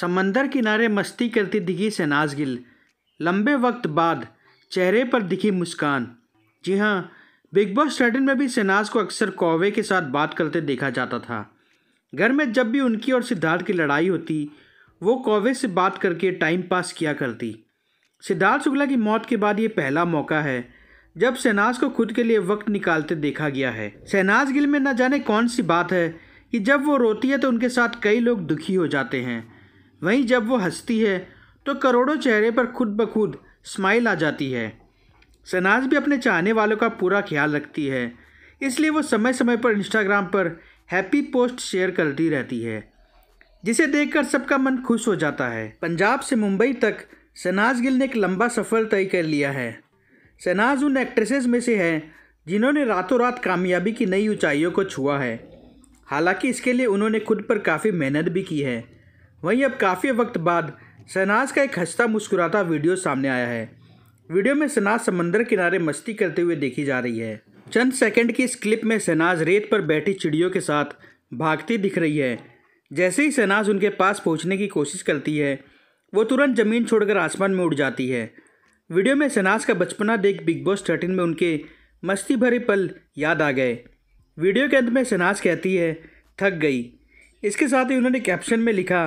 समंदर किनारे मस्ती करती दिखी शहनाज गिल लंबे वक्त बाद चेहरे पर दिखी मुस्कान जी हाँ बिग बॉस थर्टीन में भी शहनाज को अक्सर कौवे के साथ बात करते देखा जाता था घर में जब भी उनकी और सिद्धार्थ की लड़ाई होती वो कौवे से बात करके टाइम पास किया करती सिद्धार्थ शुक्ला की मौत के बाद ये पहला मौका है जब शहनाज को खुद के लिए वक्त निकालते देखा गया है शहनाज गिल में न जाने कौन सी बात है कि जब वो रोती है तो उनके साथ कई लोग दुखी हो जाते हैं वहीं जब वो हंसती है तो करोड़ों चेहरे पर खुद ब खुद स्माइल आ जाती है शहनाज भी अपने चाहने वालों का पूरा ख्याल रखती है इसलिए वो समय समय पर इंस्टाग्राम पर हैप्पी पोस्ट शेयर करती रहती है जिसे देखकर सबका मन खुश हो जाता है पंजाब से मुंबई तक शहनाज गिल ने एक लंबा सफ़र तय कर लिया है शहनाज उन एक्ट्रेसेस में से है जिन्होंने रातों रात कामयाबी की नई ऊंचाइयों को छुआ है हालांकि इसके लिए उन्होंने खुद पर काफ़ी मेहनत भी की है वहीं अब काफ़ी वक्त बाद शहनाज का एक हंसता मुस्कुराता वीडियो सामने आया है वीडियो में शहनाज समंदर किनारे मस्ती करते हुए देखी जा रही है चंद सेकंड की इस क्लिप में शहनाज रेत पर बैठी चिड़ियों के साथ भागती दिख रही है जैसे ही शहनाज उनके पास पहुंचने की कोशिश करती है वो तुरंत ज़मीन छोड़कर आसमान में उड़ जाती है वीडियो में शहनाज का बचपना देख बिग बॉस थर्टीन में उनके मस्ती भरे पल याद आ गए वीडियो के अंत में शहनाज कहती है थक गई इसके साथ ही उन्होंने कैप्शन में लिखा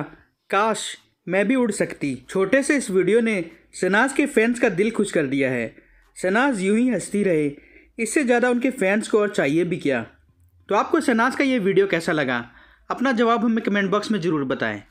काश मैं भी उड़ सकती छोटे से इस वीडियो ने शनाज के फैंस का दिल खुश कर दिया है शनाज यूं ही हंसती रहे इससे ज़्यादा उनके फैंस को और चाहिए भी क्या तो आपको शनाज का ये वीडियो कैसा लगा अपना जवाब हमें कमेंट बॉक्स में ज़रूर बताएं